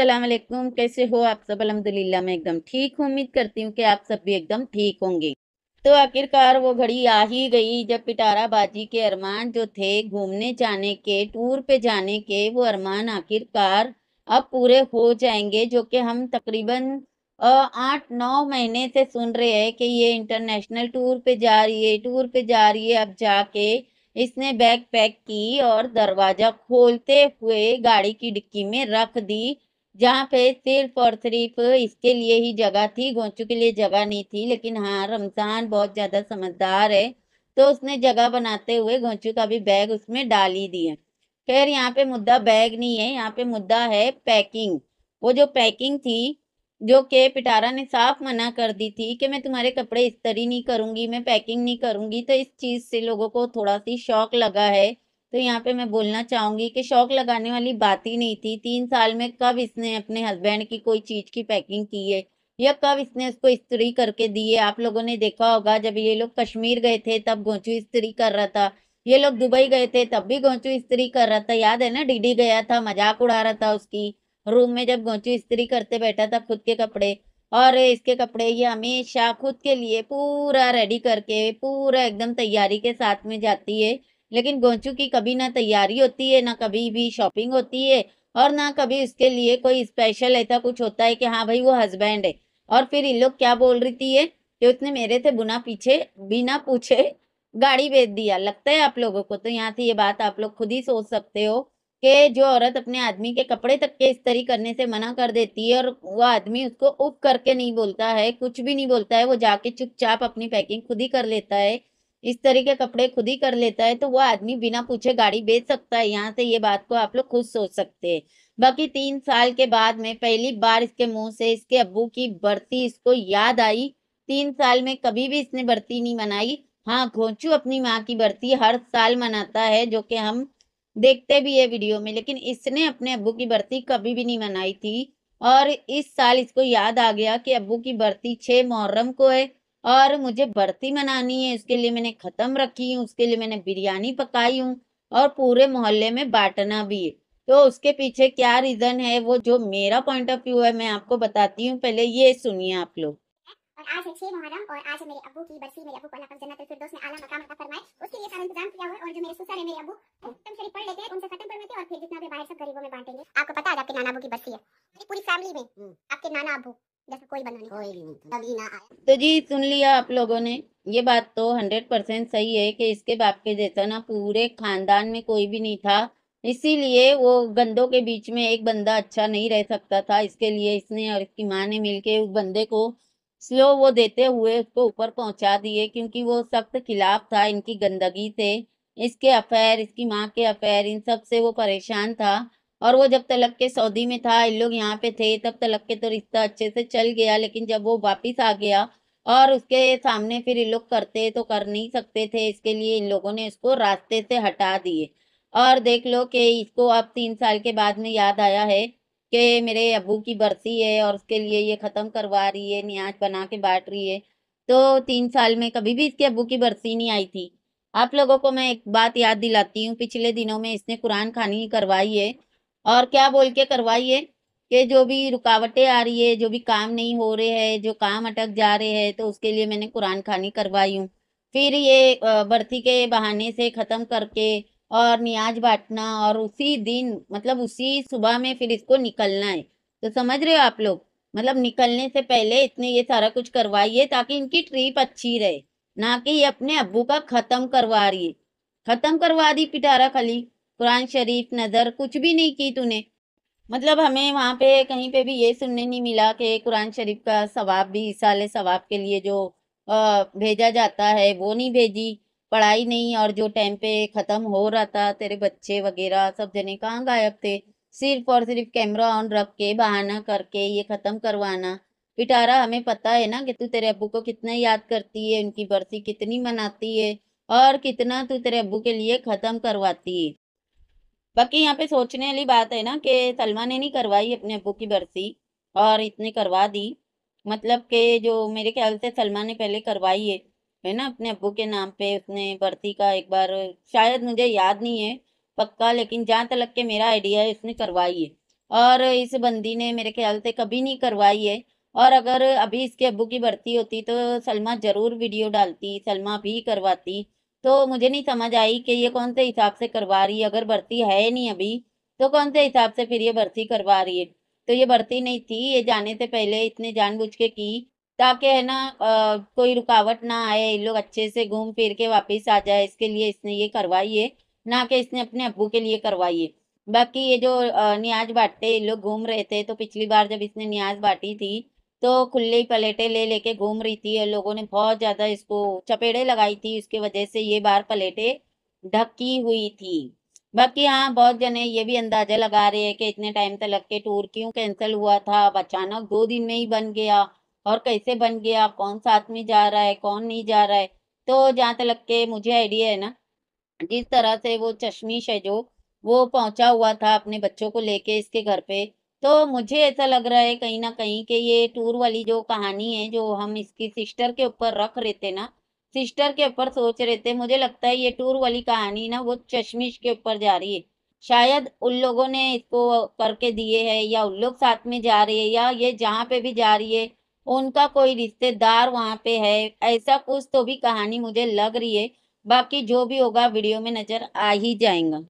असलकुम कैसे हो आप सब अलहमदिल्ला मैं एकदम ठीक हूँ उम्मीद करती हूँ कि आप सब भी एकदम ठीक होंगे तो आखिरकार वो घड़ी आ ही गई जब पिटारा बाजी के अरमान जो थे घूमने जाने के टूर पे जाने के वो अरमान आखिरकार अब पूरे हो जाएंगे जो कि हम तकरीबन आठ नौ महीने से सुन रहे हैं कि ये इंटरनेशनल टूर पे जा रही है टूर पे जा रही है अब जाके इसने बैग पैक की और दरवाज़ा खोलते हुए गाड़ी की डिक्की में रख दी जहाँ पे सिर्फ और सिर्फ इसके लिए ही जगह थी गोंचू के लिए जगह नहीं थी लेकिन हाँ रमजान बहुत ज़्यादा समझदार है तो उसने जगह बनाते हुए गोंचू का भी बैग उसमें डाल ही दिए खैर यहाँ पे मुद्दा बैग नहीं है यहाँ पे मुद्दा है पैकिंग वो जो पैकिंग थी जो के पिटारा ने साफ मना कर दी थी कि मैं तुम्हारे कपड़े इस्तरी नहीं करूँगी मैं पैकिंग नहीं करूँगी तो इस चीज़ से लोगों को थोड़ा सी शौक लगा है तो यहाँ पे मैं बोलना चाहूँगी कि शौक लगाने वाली बात ही नहीं थी तीन साल में कब इसने अपने हस्बैंड की कोई चीज़ की पैकिंग की है या कब इसने उसको स्त्री करके दी है आप लोगों ने देखा होगा जब ये लोग कश्मीर गए थे तब गोचू इस्त्री कर रहा था ये लोग दुबई गए थे तब भी गोचू स्त्री कर रहा था याद है ना डीडी गया था मजाक उड़ा रहा था उसकी रूम में जब गोचू स्त्री करते बैठा था खुद के कपड़े और इसके कपड़े ये हमेशा खुद के लिए पूरा रेडी करके पूरा एकदम तैयारी के साथ में जाती है लेकिन गोंचू की कभी ना तैयारी होती है ना कभी भी शॉपिंग होती है और ना कभी उसके लिए कोई स्पेशल ऐसा कुछ होता है कि हाँ भाई वो हस्बैंड है और फिर इन लोग क्या बोल रही थी ये कि उसने मेरे से बुना पीछे बिना पूछे गाड़ी बेच दिया लगता है आप लोगों को तो यहाँ से ये बात आप लोग खुद ही सोच सकते हो कि जो औरत अपने आदमी के कपड़े तक के इस्तरी करने से मना कर देती है और वो आदमी उसको उप करके नहीं बोलता है कुछ भी नहीं बोलता है वो जाके चुपचाप अपनी पैकिंग खुद ही कर लेता है इस तरह के कपड़े खुद ही कर लेता है तो वो आदमी बिना पूछे गाड़ी बेच सकता है यहाँ से ये बात को आप लोग खुद सोच सकते हैं बाकी तीन साल के बाद में पहली बार इसके मुंह से इसके अब्बू की बर्ती इसको याद आई तीन साल में कभी भी इसने बढ़ती नहीं मनाई हाँ घोचू अपनी माँ की बर्ती हर साल मनाता है जो कि हम देखते भी है वीडियो में लेकिन इसने अपने अब्बू की बर्ती कभी भी नहीं मनाई थी और इस साल इसको याद आ गया कि अब्बू की बर्ती छह मुहर्रम को है और मुझे बढ़ती मनानी है इसके लिए मैंने ख़त्म रखी हूँ उसके लिए मैंने बिरयानी पकाई हूँ और पूरे मोहल्ले में बांटना भी है तो उसके पीछे क्या रीज़न है वो जो मेरा पॉइंट ऑफ व्यू है मैं आपको बताती हूँ पहले ये सुनिए आप लोग और आज है छह मुहर्रम और आज है मेरे अबू की बरसी मेरे अबू को अल्लाह जन्नत आला मकाम अता फरमाए उसके लिए सारा इंतजाम किया हुआ और जो मेरे ससुर है मेरे अबू खत्म शरीफ पढ़ लेते हैं उनसे खत्म हैं और फिर जितना भी बाहर सब गरीबों में बांटेंगे आपको पता है आपके नाना अबू की बरसी है पूरी फैमिली में हम्म। आपके नाना अबू तो।, तो जी सुन लिया आप लोगों ने ये बात तो हंड्रेड परसेंट सही है कि इसके बाप के जैसा ना पूरे खानदान में कोई भी नहीं था इसीलिए वो गंदों के बीच में एक बंदा अच्छा नहीं रह सकता था इसके लिए इसने और इसकी माँ ने मिलके उस बंदे को स्लो वो देते हुए उसको ऊपर पहुंचा दिए क्योंकि वो सख्त खिलाफ था इनकी गंदगी से इसके अफेयर इसकी माँ के अफेयर इन सब से वो परेशान था और वो जब तलक के सऊदी में था इन लोग यहाँ पे थे तब तलक के तो रिश्ता अच्छे से चल गया लेकिन जब वो वापिस आ गया और उसके सामने फिर इन लोग करते तो कर नहीं सकते थे इसके लिए इन लोगों ने इसको रास्ते से हटा दिए और देख लो कि इसको अब तीन साल के बाद में याद आया है कि मेरे अबू की बरसी है और उसके लिए ये ख़त्म करवा रही है न्याज बना के बांट रही है तो तीन साल में कभी भी इसके अबू की बरसी नहीं आई थी आप लोगों को मैं एक बात याद दिलाती हूँ पिछले दिनों में इसने कुरान खानी करवाई है और क्या बोल के करवाइए कि जो भी रुकावटें आ रही है जो भी काम नहीं हो रहे हैं जो काम अटक जा रहे हैं तो उसके लिए मैंने कुरान खानी करवाई हूँ फिर ये बर्थी के बहाने से ख़त्म करके और नियाज बांटना और उसी दिन मतलब उसी सुबह में फिर इसको निकलना है तो समझ रहे हो आप लोग मतलब निकलने से पहले इतने ये सारा कुछ करवाइए ताकि इनकी ट्रिप अच्छी रहे ना कि ये अपने अबू का ख़त्म करवा रही है ख़त्म करवा दी पिटारा खली कुरान शरीफ नज़र कुछ भी नहीं की तूने मतलब हमें वहाँ पे कहीं पे भी ये सुनने नहीं मिला कि कुरान शरीफ का सवाब भी हिसाल सवाब के लिए जो भेजा जाता है वो नहीं भेजी पढ़ाई नहीं और जो टाइम पे ख़त्म हो रहा था तेरे बच्चे वगैरह सब जने कहाँ गायब थे सिर्फ और सिर्फ कैमरा ऑन रख के बहाना करके ये ख़त्म करवाना पिटारा हमें पता है ना कि तू तेरे अबू को कितना याद करती है उनकी बरसी कितनी मनाती है और कितना तू तेरे अबू के लिए ख़त्म करवाती है बाकी यहाँ पे सोचने वाली बात है ना कि सलमा ने नहीं करवाई अपने अबू की बरसी और इतने करवा दी मतलब कि जो मेरे ख्याल से सलमा ने पहले करवाई है है ना अपने अबू के नाम पे उसने बरसी का एक बार शायद मुझे याद नहीं है पक्का लेकिन जहाँ तलक के मेरा आइडिया है इसने करवाई है और इस बंदी ने मेरे ख्याल से कभी नहीं करवाई है और अगर अभी इसके अबू की भर्ती होती तो सलमा ज़रूर वीडियो डालती सलमा भी करवाती तो मुझे नहीं समझ आई कि ये कौन से हिसाब से करवा रही है अगर भर्ती है नहीं अभी तो कौन से हिसाब से फिर ये भर्ती करवा रही है तो ये भर्ती नहीं थी ये जाने से पहले इतने जानबूझ के की ताकि है ना आ, कोई रुकावट ना आए लोग अच्छे से घूम फिर के वापस आ जाए इसके लिए इसने ये करवाई है ना कि इसने अपने अबू के लिए करवाई है बाकी ये जो न्याज बांटते लोग घूम रहे थे तो पिछली बार जब इसने न्याज बांटी थी तो खुले पलेटे ले लेके घूम रही थी लोगों ने बहुत ज़्यादा इसको चपेड़े लगाई थी उसकी वजह से ये बार पलेटे ढकी हुई थी बाकी हाँ बहुत जने ये भी अंदाजा लगा रहे हैं कि इतने टाइम तक लग के टूर क्यों कैंसिल हुआ था अब अचानक दो दिन में ही बन गया और कैसे बन गया कौन साथ में जा रहा है कौन नहीं जा रहा है तो जहाँ तक लग के मुझे आइडिया है ना जिस तरह से वो चश्मिश है जो वो पहुंचा हुआ था अपने बच्चों को लेके इसके घर पे तो मुझे ऐसा लग रहा है कहीं ना कहीं कि ये टूर वाली जो कहानी है जो हम इसकी सिस्टर के ऊपर रख रहे थे ना सिस्टर के ऊपर सोच रहे थे मुझे लगता है ये टूर वाली कहानी ना वो चश्मिश के ऊपर जा रही है शायद उन लोगों ने इसको करके दिए है या उन लोग साथ में जा रही है या ये जहाँ पे भी जा रही है उनका कोई रिश्तेदार वहाँ पे है ऐसा कुछ तो भी कहानी मुझे लग रही है बाकी जो भी होगा वीडियो में नज़र आ ही जाएगा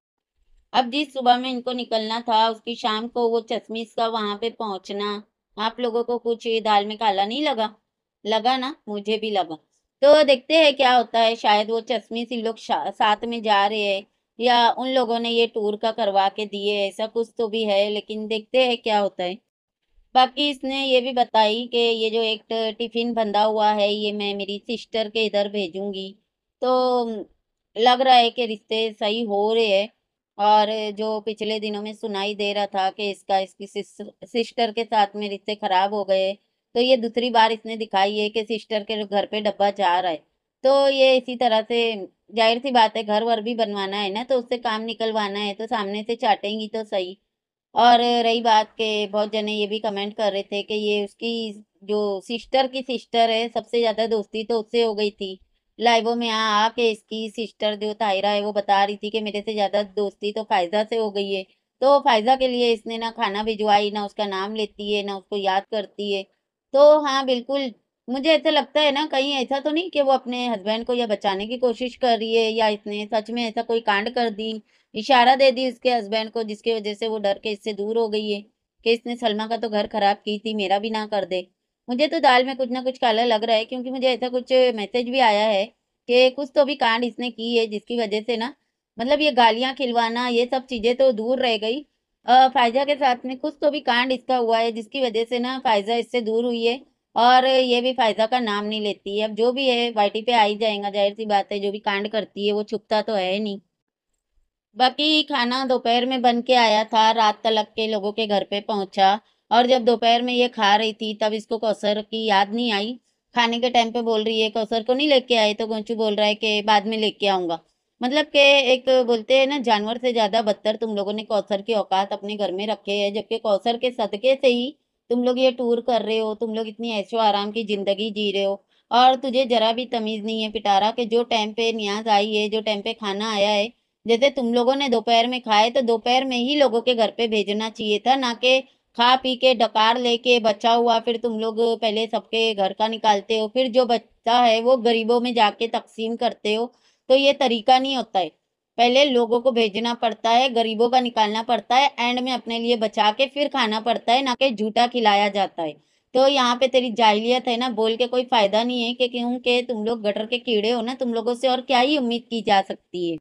अब जिस सुबह में इनको निकलना था उसकी शाम को वो चश्मीस का वहां पे पहुंचना आप लोगों को कुछ दाल में काला नहीं लगा लगा ना मुझे भी लगा तो देखते हैं क्या होता है शायद वो चश्मीस इन लोग साथ में जा रहे हैं या उन लोगों ने ये टूर का करवा के दिए ऐसा कुछ तो भी है लेकिन देखते हैं क्या होता है बाकी इसने ये भी बताई कि ये जो एक टिफ़िन बंधा हुआ है ये मैं मेरी सिस्टर के इधर भेजूंगी तो लग रहा है कि रिश्ते सही हो रहे हैं और जो पिछले दिनों में सुनाई दे रहा था कि इसका इसकी सिस्टर के साथ में रिश्ते खराब हो गए तो ये दूसरी बार इसने दिखाई है कि सिस्टर के घर पे डब्बा जा रहा है तो ये इसी तरह से जाहिर सी बात है घर वर भी बनवाना है ना तो उससे काम निकलवाना है तो सामने से चाटेंगी तो सही और रही बात के बहुत जने ये भी कमेंट कर रहे थे कि ये उसकी जो सिस्टर की सिस्टर है सबसे ज़्यादा दोस्ती तो उससे हो गई थी लाइवों में आप इसकी सिस्टर जो तायरा है वो बता रही थी कि मेरे से ज़्यादा दोस्ती तो फायजा से हो गई है तो फायजा के लिए इसने ना खाना भिजवाई ना उसका नाम लेती है ना उसको याद करती है तो हाँ बिल्कुल मुझे ऐसा लगता है ना कहीं ऐसा तो नहीं कि वो अपने हस्बैंड को या बचाने की कोशिश कर रही है या इसने सच में ऐसा कोई कांड कर दी इशारा दे दी उसके हस्बैंड को जिसकी वजह से वो डर के इससे दूर हो गई है कि इसने सलमा का तो घर खराब की थी मेरा भी ना कर दे मुझे तो दाल में कुछ ना कुछ काला लग रहा है क्योंकि मुझे ऐसा कुछ मैसेज भी आया है कि कुछ तो भी कांड इसने की है जिसकी वजह से ना मतलब ये गालियाँ खिलवाना ये सब चीज़ें तो दूर रह गई फायजा के साथ में कुछ तो भी कांड इसका हुआ है जिसकी वजह से ना फायजा इससे दूर हुई है और ये भी फायजा का नाम नहीं लेती है अब जो भी है वाइटी पे आ ही जाएगा जाहिर सी बात है जो भी कांड करती है वो छुपता तो है नहीं बाकी खाना दोपहर में बन के आया था रात तलक के लोगों के घर पे पहुंचा और जब दोपहर में ये खा रही थी तब इसको कौसर की याद नहीं आई खाने के टाइम पे बोल रही है कौसर को नहीं लेके आए तो गोंचू बोल रहा है कि बाद में लेके आऊँगा मतलब के एक बोलते हैं ना जानवर से ज़्यादा बदतर तुम लोगों ने कौसर की औकात अपने घर में रखे है जबकि कौसर के सदके से ही तुम लोग ये टूर कर रहे हो तुम लोग इतनी ऐशो आराम की ज़िंदगी जी रहे हो और तुझे ज़रा भी तमीज़ नहीं है पिटारा के जो टाइम पे न्याज आई है जो टाइम पे खाना आया है जैसे तुम लोगों ने दोपहर में खाए तो दोपहर में ही लोगों के घर पे भेजना चाहिए था ना कि खा पी के डकार लेके बचा हुआ फिर तुम लोग पहले सबके घर का निकालते हो फिर जो बचता है वो गरीबों में जाके तकसीम करते हो तो ये तरीका नहीं होता है पहले लोगों को भेजना पड़ता है गरीबों का निकालना पड़ता है एंड में अपने लिए बचा के फिर खाना पड़ता है ना कि झूठा खिलाया जाता है तो यहाँ पे तेरी जाहिलियत है ना बोल के कोई फ़ायदा नहीं है कि क्योंकि तुम लोग गटर के कीड़े हो ना तुम लोगों से और क्या ही उम्मीद की जा सकती है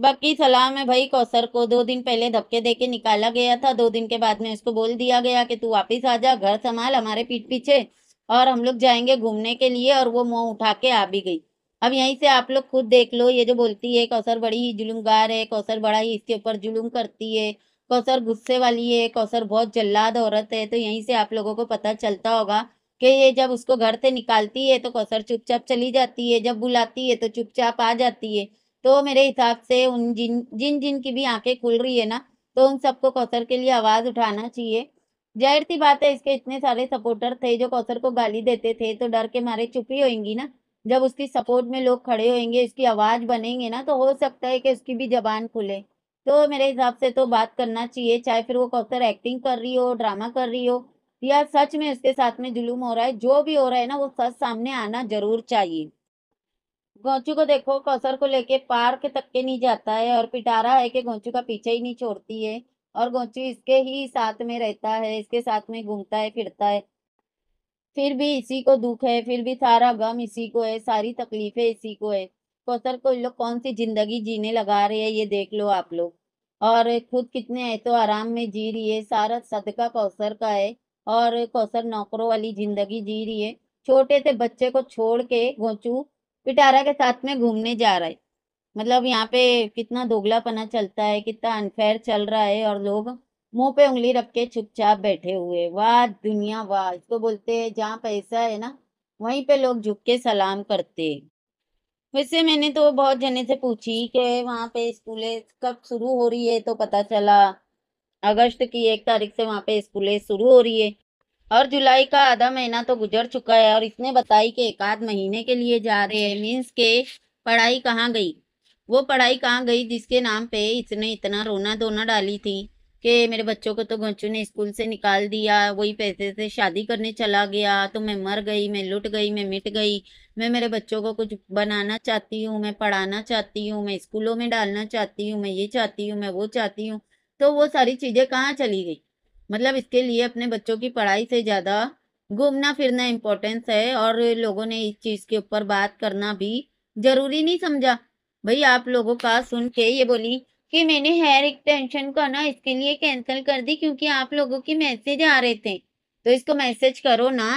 बाकी सलाह में भाई कौसर को दो दिन पहले धक्के दे के निकाला गया था दो दिन के बाद में उसको बोल दिया गया कि तू वापिस आ जा घर संभाल हमारे पीठ पीछे और हम लोग जाएंगे घूमने के लिए और वो मुंह उठा के आ भी गई अब यहीं से आप लोग खुद देख लो ये जो बोलती है कौसर बड़ी ही जुलूमगार है कौसर बड़ा ही इसके ऊपर जुलूम करती है कौसर गुस्से वाली है कौसर बहुत जल्लाद औरत है तो यहीं से आप लोगों को पता चलता होगा कि ये जब उसको घर से निकालती है तो कौसर चुपचाप चली जाती है जब बुलाती है तो चुपचाप आ जाती है तो मेरे हिसाब से उन जिन जिन जिन की भी आंखें खुल रही है ना तो उन सबको कौसर के लिए आवाज़ उठाना चाहिए जाहिर सी बात है इसके इतने सारे सपोर्टर थे जो कौसर को गाली देते थे तो डर के मारे ही होएंगी ना जब उसकी सपोर्ट में लोग खड़े होएंगे इसकी आवाज़ बनेंगे ना तो हो सकता है कि उसकी भी जबान खुले तो मेरे हिसाब से तो बात करना चाहिए चाहे फिर वो कौसर एक्टिंग कर रही हो ड्रामा कर रही हो या सच में उसके साथ में जुलूम हो रहा है जो भी हो रहा है ना वो सच सामने आना जरूर चाहिए गोंचू को देखो कौसर को लेके पार्क तक के नहीं जाता है और पिटारा है कि गोंचू का पीछे ही नहीं छोड़ती है और गोंचू इसके ही साथ में रहता है इसके साथ में घूमता है फिरता है फिर भी इसी को दुख है फिर भी सारा गम इसी को है सारी तकलीफें इसी को है कौसर को लोग कौन सी जिंदगी जीने लगा रहे हैं ये देख लो आप लोग और खुद कितने है तो आराम में जी रही है सारा सदका कौसर का है और कौसर नौकरों वाली जिंदगी जी रही है छोटे से बच्चे को छोड़ के गोचू पिटारा के साथ में घूमने जा रहा है मतलब यहाँ पे कितना दोगला पना चलता है कितना अनफेयर चल रहा है और लोग मुंह पे उंगली रख के चुपचाप बैठे हुए वाह दुनिया वाह इसको बोलते हैं जहाँ पैसा है ना वहीं पे लोग झुक के सलाम करते वैसे मैंने तो बहुत जने से पूछी कि वहाँ पे स्कूलें कब शुरू हो रही है तो पता चला अगस्त की एक तारीख से वहाँ पे स्कूलें शुरू हो रही है और जुलाई का आधा महीना तो गुजर चुका है और इसने बताई कि एक आध महीने के लिए जा रहे हैं मीन्स के पढ़ाई कहाँ गई वो पढ़ाई कहाँ गई जिसके नाम पे इसने इतना रोना धोना डाली थी कि मेरे बच्चों को तो घोंचू ने स्कूल से निकाल दिया वही पैसे से शादी करने चला गया तो मैं मर गई मैं लुट गई मैं मिट गई मैं मेरे बच्चों को कुछ बनाना चाहती हूँ मैं पढ़ाना चाहती हूँ मैं स्कूलों में डालना चाहती हूँ मैं ये चाहती हूँ मैं वो चाहती हूँ तो वो सारी चीज़ें कहाँ चली गई मतलब इसके लिए अपने बच्चों की पढ़ाई से ज़्यादा घूमना फिरना इम्पोर्टेंस है और लोगों ने इस चीज़ के ऊपर बात करना भी ज़रूरी नहीं समझा भाई आप लोगों का सुन के ये बोली कि मैंने हेयर एक्सटेंशन को ना इसके लिए कैंसिल कर दी क्योंकि आप लोगों के मैसेज आ रहे थे तो इसको मैसेज करो ना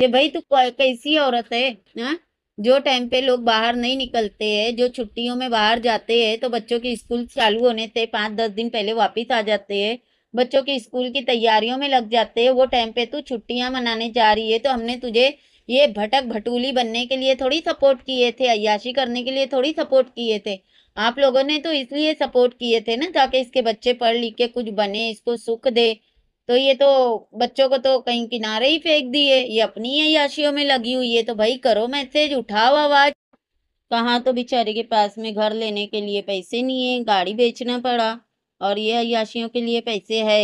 कि भाई तू कैसी औरत है ना हाँ? जो टाइम पे लोग बाहर नहीं निकलते हैं जो छुट्टियों में बाहर जाते हैं तो बच्चों के स्कूल चालू होने से पाँच दस दिन पहले वापस आ जाते हैं बच्चों के स्कूल की तैयारियों में लग जाते हैं वो टाइम पे तू छुट्टियां मनाने जा रही है तो हमने तुझे ये भटक भटूली बनने के लिए थोड़ी सपोर्ट किए थे अयाशी करने के लिए थोड़ी सपोर्ट किए थे आप लोगों ने तो इसलिए सपोर्ट किए थे ना ताकि इसके बच्चे पढ़ लिख के कुछ बने इसको सुख दे तो ये तो बच्चों को तो कहीं किनारे ही फेंक दिए ये अपनी अयाशियों में लगी हुई है तो भाई करो मैसेज उठाओ आवाज कहाँ तो बेचारे के पास में घर लेने के लिए पैसे नहीं है गाड़ी बेचना पड़ा और ये अयाशियों के लिए पैसे है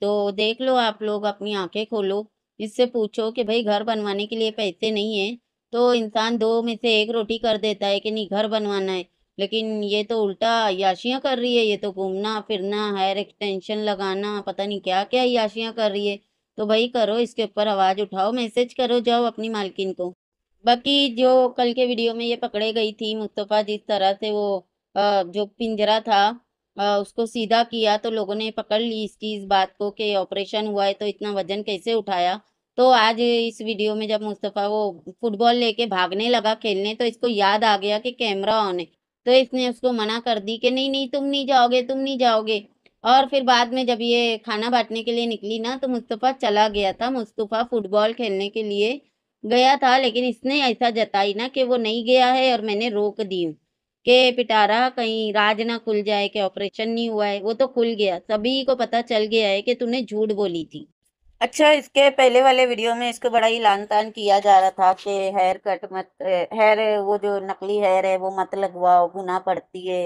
तो देख लो आप लोग अपनी आंखें खोलो इससे पूछो कि भाई घर बनवाने के लिए पैसे नहीं है तो इंसान दो में से एक रोटी कर देता है कि नहीं घर बनवाना है लेकिन ये तो उल्टा याशियाँ कर रही है ये तो घूमना फिरना हायर एक्सटेंशन लगाना पता नहीं क्या क्या याशियाँ कर रही है तो भाई करो इसके ऊपर आवाज़ उठाओ मैसेज करो जाओ अपनी मालकिन को बाकी जो कल के वीडियो में ये पकड़े गई थी मुस्तफ़ा जिस तरह से वो जो पिंजरा था उसको सीधा किया तो लोगों ने पकड़ ली इसकी इस बात को कि ऑपरेशन हुआ है तो इतना वजन कैसे उठाया तो आज इस वीडियो में जब मुस्तफ़ा वो फुटबॉल लेके भागने लगा खेलने तो इसको याद आ गया कि कैमरा ऑन है तो इसने उसको मना कर दी कि नहीं नहीं तुम नहीं जाओगे तुम नहीं जाओगे और फिर बाद में जब ये खाना बांटने के लिए निकली ना तो मुस्तफ़ा चला गया था मुस्तफ़ा फुटबॉल खेलने के लिए गया था लेकिन इसने ऐसा जताई ना कि वो नहीं गया है और मैंने रोक दी हूँ के पिटारा कहीं राज ना खुल जाए कि ऑपरेशन नहीं हुआ है वो तो खुल गया सभी को पता चल गया है कि तूने झूठ बोली थी अच्छा इसके पहले वाले वीडियो में इसको बड़ा ही लान तान किया जा रहा था कि हेयर कट मत हेयर वो जो नकली हेयर है वो मत लगवाओ गुना पड़ती है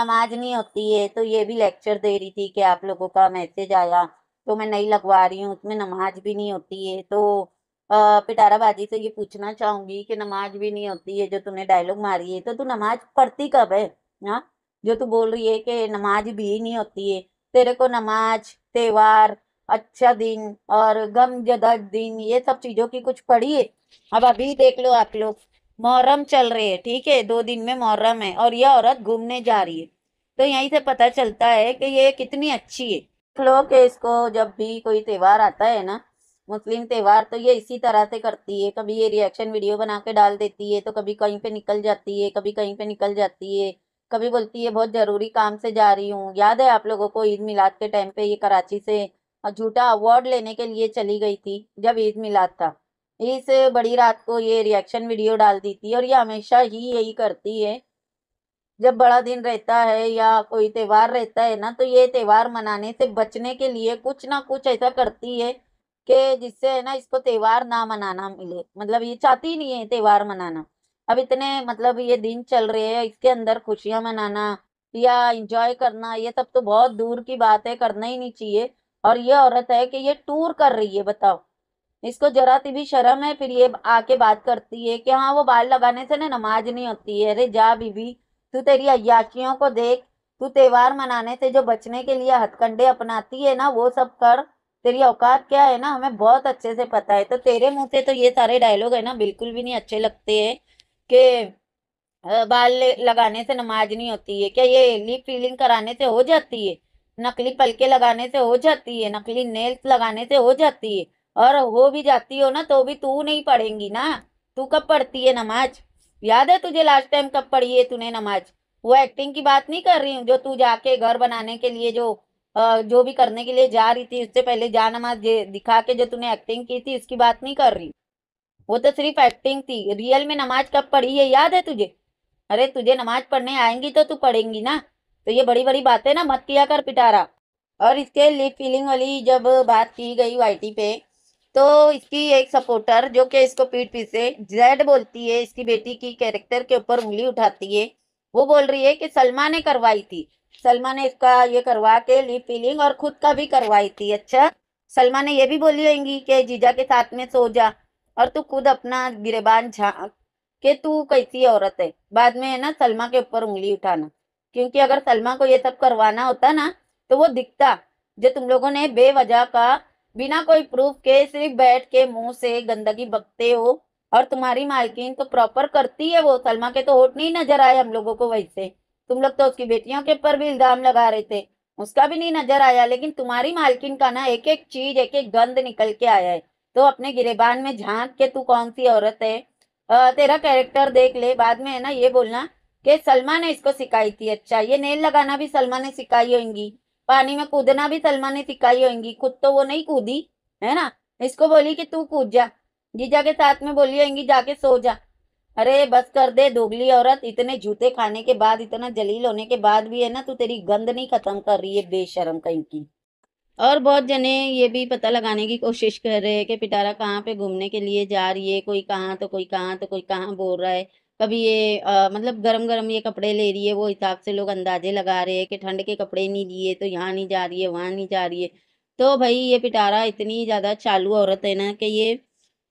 नमाज नहीं होती है तो ये भी लेक्चर दे रही थी कि आप लोगों का मैसेज आया तो मैं नहीं लगवा रही हूँ उसमें नमाज भी नहीं होती है तो पिटाराबाजी से ये पूछना चाहूंगी कि नमाज भी नहीं होती है जो तूने डायलॉग मारी है तो तू नमाज पढ़ती कब है हाँ जो तू बोल रही है कि नमाज भी नहीं होती है तेरे को नमाज त्योहार अच्छा दिन और गम जदज दिन ये सब चीज़ों की कुछ पढ़ी है अब अभी देख लो आप लोग मुहर्रम चल रहे हैं ठीक है दो दिन में मुहर्रम है और यह औरत घूमने जा रही है तो यहीं से पता चलता है कि ये कितनी अच्छी है लोग इसको जब भी कोई त्यौहार आता है ना मुस्लिम त्यौहार तो ये इसी तरह से करती है कभी ये रिएक्शन वीडियो बना के डाल देती है तो कभी कहीं पे निकल जाती है कभी कहीं पे निकल जाती है कभी बोलती है बहुत ज़रूरी काम से जा रही हूँ याद है आप लोगों को ईद मिलाद के टाइम पे ये कराची से झूठा अवार्ड लेने के लिए चली गई थी जब ईद मिलाद था इस बड़ी रात को ये रिएक्शन वीडियो डाल दी थी और ये हमेशा ही यही करती है जब बड़ा दिन रहता है या कोई त्यौहार रहता है ना तो ये त्यौहार मनाने से बचने के लिए कुछ ना कुछ ऐसा करती है कि जिससे है ना इसको त्योहार ना मनाना मिले मतलब ये चाहती नहीं है त्योहार मनाना अब इतने मतलब ये दिन चल रहे हैं इसके अंदर खुशियां मनाना या इंजॉय करना ये सब तो बहुत दूर की बात है करना ही नहीं चाहिए और ये औरत है कि ये टूर कर रही है बताओ इसको जरा भी शर्म है फिर ये आके बात करती है कि हाँ वो बाल लगाने से ना नमाज नहीं होती है अरे जा बीबी तू तेरी अयाकियों को देख तू त्योहार मनाने से जो बचने के लिए हथकंडे अपनाती है ना वो सब कर तेरी औकात क्या है ना हमें बहुत अच्छे से पता है तो तेरे मुंह से तो ये सारे डायलॉग है ना बिल्कुल भी नहीं अच्छे लगते है कि बाल लगाने से नमाज नहीं होती है क्या ये लिप फीलिंग कराने से हो जाती है नकली पलके लगाने से हो जाती है नकली नेल्स लगाने से हो जाती है और हो भी जाती हो ना तो भी तू नहीं पढ़ेंगी ना तू कब पढ़ती है नमाज याद है तुझे लास्ट टाइम कब पढ़ी है तूने नमाज वो एक्टिंग की बात नहीं कर रही हूँ जो तू जाके घर बनाने के लिए जो जो भी करने के लिए जा रही थी उससे पहले जा नमाज दिखा के जो तूने एक्टिंग की थी उसकी बात नहीं कर रही वो तो सिर्फ एक्टिंग थी रियल में नमाज कब पढ़ी है याद है तुझे अरे तुझे नमाज पढ़ने आएंगी तो तू पढ़ेंगी ना तो ये बड़ी बड़ी बातें ना मत किया कर पिटारा और इसके लिप फीलिंग वाली जब बात की गई वाई पे तो इसकी एक सपोर्टर जो कि इसको पीठ पीछे जेड बोलती है इसकी बेटी की कैरेक्टर के ऊपर उंगली उठाती है वो बोल रही है कि सलमा ने करवाई थी सलमा ने इसका ये करवा के लिप फीलिंग और खुद का भी करवाई थी अच्छा सलमा ने ये भी बोली होगी कि जीजा के साथ में सो जा और तू खुद अपना गिरेबान झा के तू कैसी औरत है बाद में है ना सलमा के ऊपर उंगली उठाना क्योंकि अगर सलमा को ये सब करवाना होता ना तो वो दिखता जो तुम लोगों ने बेवजह का बिना कोई प्रूफ के सिर्फ बैठ के मुंह से गंदगी बकते हो और तुम्हारी मालकिन तो प्रॉपर करती है वो सलमा के तो होट नहीं नजर आए हम लोगों को वैसे तुम लोग तो उसकी बेटियों के ऊपर भी इल्जाम लगा रहे थे उसका भी नहीं नजर आया लेकिन तुम्हारी मालकिन का ना एक एक चीज एक एक गंध निकल के आया है तो अपने गिरेबान में झांक के तू कौन सी औरत है आ, तेरा कैरेक्टर देख ले बाद में है ना ये बोलना कि सलमा ने इसको सिखाई थी अच्छा ये नेल लगाना भी सलमा ने सिखाई होंगी पानी में कूदना भी सलमा ने सिखाई होंगी खुद तो वो नहीं कूदी है ना इसको बोली कि तू कूद जा जीजा के साथ में बोलिएगी जाके सो जा अरे बस कर दे दोगली औरत इतने जूते खाने के बाद इतना जलील होने के बाद भी है ना तू तेरी गंद नहीं खत्म कर रही है बेशरम कहीं की और बहुत जने ये भी पता लगाने की कोशिश कर रहे हैं कि पिटारा कहाँ पे घूमने के लिए जा रही है कोई कहाँ तो कोई कहाँ तो कोई कहाँ बोल रहा है कभी ये आ, मतलब गरम गरम ये कपड़े ले रही है वो हिसाब से लोग अंदाजे लगा रहे हैं कि ठंड के कपड़े नहीं लिए तो यहाँ नहीं जा रही है वहाँ नहीं जा रही है तो भाई ये पिटारा इतनी ज़्यादा चालू औरत है ना कि ये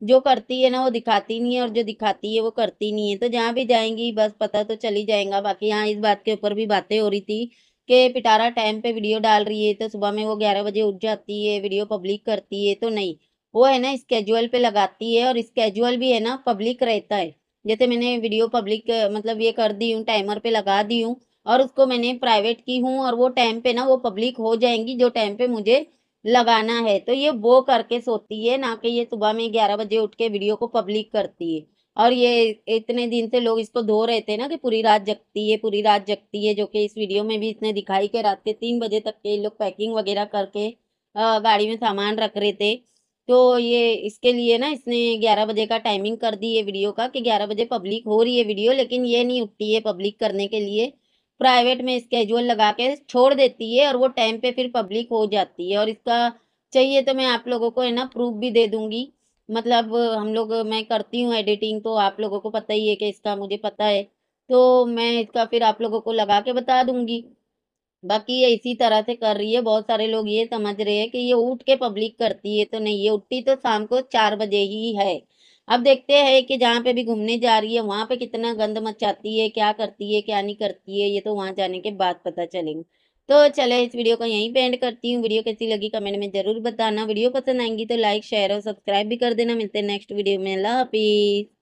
जो करती है ना वो दिखाती नहीं है और जो दिखाती है वो करती नहीं है तो जहाँ भी जाएंगी बस पता तो चल ही जाएगा बाकी यहाँ इस बात के ऊपर भी बातें हो रही थी कि पिटारा टाइम पे वीडियो डाल रही है तो सुबह में वो ग्यारह बजे उठ जाती है वीडियो पब्लिक करती है तो नहीं वो है ना स्केजुअल पे लगाती है और स्केजुअल भी है ना पब्लिक रहता है जैसे मैंने वीडियो पब्लिक मतलब ये कर दी हूँ टाइमर पे लगा दी हूँ और उसको मैंने प्राइवेट की हूँ और वो टाइम पे ना वो पब्लिक हो जाएंगी जो टाइम पे मुझे लगाना है तो ये वो करके सोती है ना कि ये सुबह में ग्यारह बजे उठ के वीडियो को पब्लिक करती है और ये इतने दिन से लोग इसको धो रहे थे ना कि पूरी रात जगती है पूरी रात जगती है जो कि इस वीडियो में भी इसने दिखाई कि रात के तीन बजे तक के लोग पैकिंग वगैरह करके गाड़ी में सामान रख रहे थे तो ये इसके लिए ना इसने ग्यारह बजे का टाइमिंग कर दी है वीडियो का कि ग्यारह बजे पब्लिक हो रही है वीडियो लेकिन ये नहीं उठती है पब्लिक करने के लिए प्राइवेट में स्केजुअल लगा के छोड़ देती है और वो टाइम पे फिर पब्लिक हो जाती है और इसका चाहिए तो मैं आप लोगों को है ना प्रूफ भी दे दूंगी मतलब हम लोग मैं करती हूँ एडिटिंग तो आप लोगों को पता ही है कि इसका मुझे पता है तो मैं इसका फिर आप लोगों को लगा के बता दूंगी बाकी ये इसी तरह से कर रही है बहुत सारे लोग ये समझ रहे हैं कि ये उठ के पब्लिक करती है तो नहीं ये उठती तो शाम को चार बजे ही है अब देखते हैं कि जहाँ पे भी घूमने जा रही है वहाँ पे कितना गंद मचाती है क्या करती है क्या नहीं करती है ये तो वहाँ जाने के बाद पता चलेगा तो चले इस वीडियो को यहीं पे एंड करती हूँ वीडियो कैसी लगी कमेंट में ज़रूर बताना वीडियो पसंद आएंगी तो लाइक शेयर और सब्सक्राइब भी कर देना मिलते हैं नेक्स्ट वीडियो में ला हाफिज़